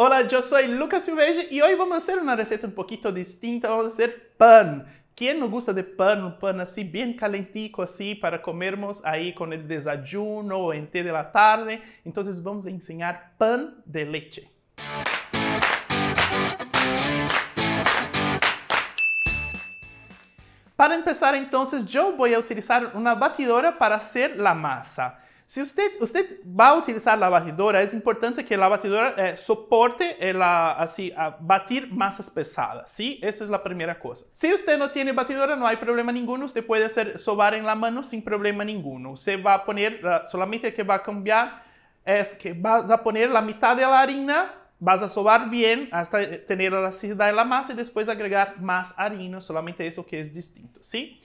Olá, eu sou Lucas Silveira e hoje vamos fazer uma receita receta pouquinho distinta. Vamos fazer pan. Quem não gosta de pan? um pan assim bem calentico, assim para comermos aí com o desayuno o em té de la tarde. Então, vamos ensinar enseñar pan de leite. Para começar, então, eu vou utilizar uma batidora para fazer a massa. Si usted, usted va a utilizar la batidora, es importante que la batidora eh, soporte eh, la, así, a batir masas pesadas, ¿sí? Eso es la primera cosa. Si usted no tiene batidora, no hay problema ninguno, usted puede hacer sobar en la mano sin problema ninguno. Usted va a poner, solamente que va a cambiar es que vas a poner la mitad de la harina vas a sobar bien hasta eh, tener la necesidad de la masa y después agregar más harina, solamente eso que es distinto, ¿sí?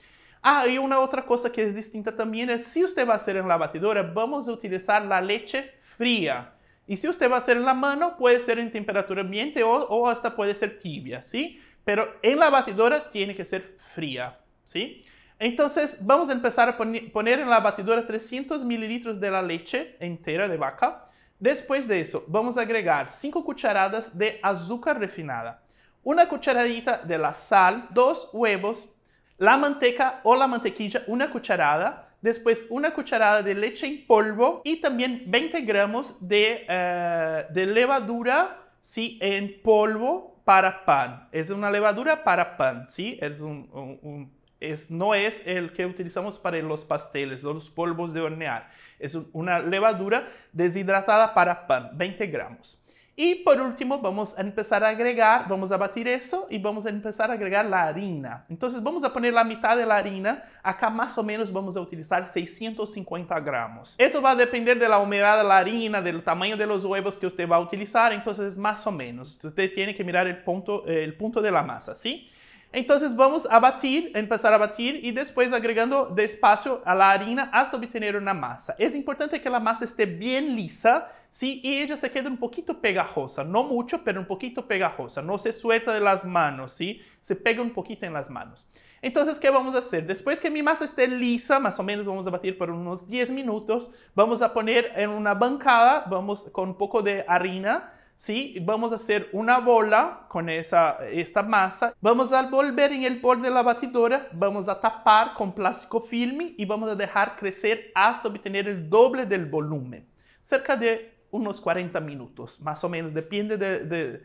Ah, y una otra cosa que es distinta también es si usted va a hacer en la batidora, vamos a utilizar la leche fría. Y si usted va a hacer en la mano, puede ser en temperatura ambiente o, hasta puede ser tibia, ¿sí? Pero en la batidora tiene que ser fría, ¿sí? Entonces vamos a empezar a poner en la batidora 300 mililitros de la leche entera de vaca. Después de eso, vamos a agregar 5 cucharadas de azúcar refinada, una cucharadita de la sal, dos huevos, la manteca o la mantequilla, una cucharada, después una cucharada de leche en polvo y también 20 gramos eh, de, levadura ¿sí? en polvo para pan. Es una levadura para pan, ¿sí? Es un, es, no es el que utilizamos para los pasteles, o los polvos de hornear. Es una levadura deshidratada para pan, 20 gramos. E por último, vamos começar empezar a agregar, vamos abater isso e vamos começar empezar a agregar a harina. Então, vamos a poner a mitad de harina. Acá mais ou menos vamos a utilizar 650 gramos. Isso vai depender de la humedad de harina, do tamanho de los huevos que você vai utilizar. Então, mais ou menos. Você tem que mirar o ponto, eh, ponto da de la masa, ¿sí? sí Entonces vamos a batir, empezar a batir y después agregando despacio a la harina hasta obtener una masa. Es importante que la masa esté bien lisa, ¿sí? Y ella se quede un poquito pegajosa, no mucho, pero un poquito pegajosa. No se suelta de las manos, ¿sí? Se pega un poquito en las manos. Entonces, ¿qué vamos a hacer? Después que mi masa esté lisa, más o menos vamos a batir por unos 10 minutos, vamos a poner en una bancada, vamos con un poco de harina, si Vamos a hacer una bola con esa, esta masa. Vamos a volver en el borde de la batidora, vamos a tapar con plástico film y vamos a dejar crecer hasta obtener el doble del volumen, cerca de unos 40 minutos, más o menos, depende del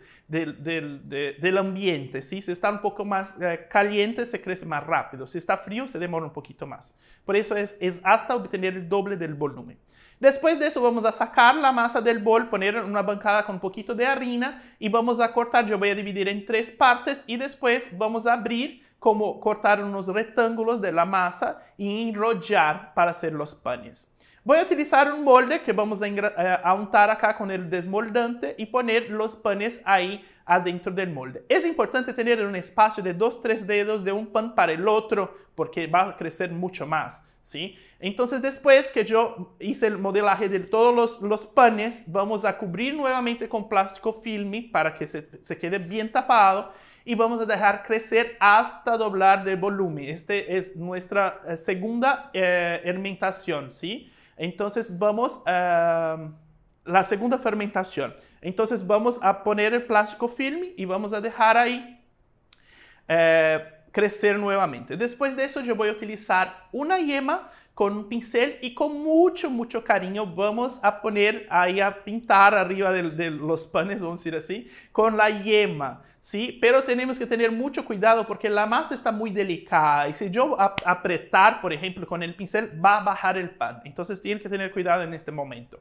ambiente. Si está un poco más eh, caliente, se crece más rápido. Si está frío, se demora un poquito más. Por eso es, es hasta obtener el doble del volumen. Después de eso vamos a sacar la masa del bol, poner en una bancada con un poquito de harina y vamos a cortar, yo voy a dividir en tres partes y después vamos a abrir como cortar unos rectángulos de la masa y enrollar para hacer los panes. Voy a utilizar un molde que vamos eh, a, untar acá con el desmoldante y poner los panes ahí adentro del molde. Es importante tener un espacio de 2, 3 dedos de un pan para el otro porque va a crecer mucho más. ¿sí? Entonces después que yo hice el modelaje de todos los, panes, vamos a cubrir nuevamente con plástico filme para que se, se quede bien tapado y vamos a dejar crecer hasta doblar de volumen. Esta es nuestra eh, segunda eh, hermentación, ¿sí? Entonces vamos a ah, la segunda fermentación. Entonces vamos a poner el plástico firme y vamos a dejar ahí. Eh, crecer nuevamente. Después de eso yo voy a utilizar una yema con un pincel y con mucho, mucho cariño vamos a poner ahí a pintar arriba de, los panes, vamos a decir así, con la yema, ¿sí? Pero tenemos que tener mucho cuidado porque la masa está muy delicada y si yo apretar, por ejemplo, con el pincel va a bajar el pan. Entonces tienen que tener cuidado en este momento.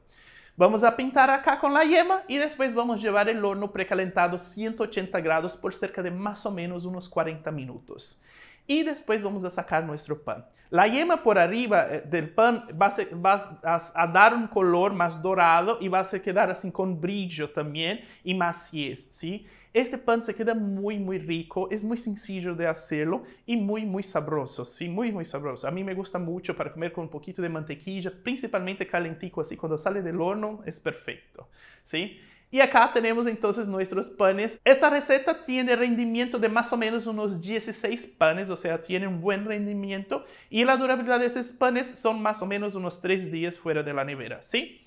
Vamos a pintar acá com a yema e depois vamos levar o horno precalentado 180 graus por cerca de mais ou menos uns 40 minutos e depois vamos a sacar nosso pan. La yema por arriba eh, del pan va a, va a, dar um color mais dorado e vai se quedar assim com brilho também e maciez, Este pan se queda muito muito rico, é muito sencillo de hacerlo e muito muito sabroso, sim, muito muito sabroso. A mim me gusta mucho para comer com um poquito de mantequilla, principalmente calentico, assim quando sale del horno es é perfecto, ¿sí? Y acá tenemos entonces nuestros panes. Esta receta tiene rendimiento de más o menos unos 16 panes, o sea, tiene un buen rendimiento. Y la durabilidad de esos panes son más o menos unos 3 días fuera de la nevera, ¿sí?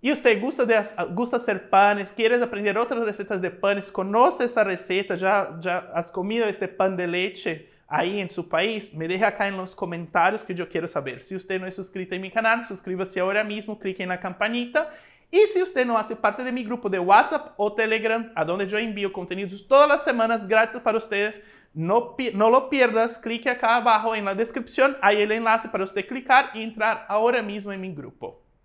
Y usted gusta, de, gusta hacer panes, quieres aprender otras recetas de panes, conoce esa receta, ya, ya has comido este pan de leche ahí en su país, me deja acá en los comentarios que yo quiero saber. Si usted no es suscrito en mi canal, suscríbase ahora mismo, clique en la campanita E se você não hace parte de meu grupo de WhatsApp ou Telegram, aonde eu envio conteúdos contenidos todas as semanas gratis para vocês, não não lo pierdas. Clique aqui abaixo na descrição, aí hay enlace para você clicar e entrar agora mesmo em meu grupo.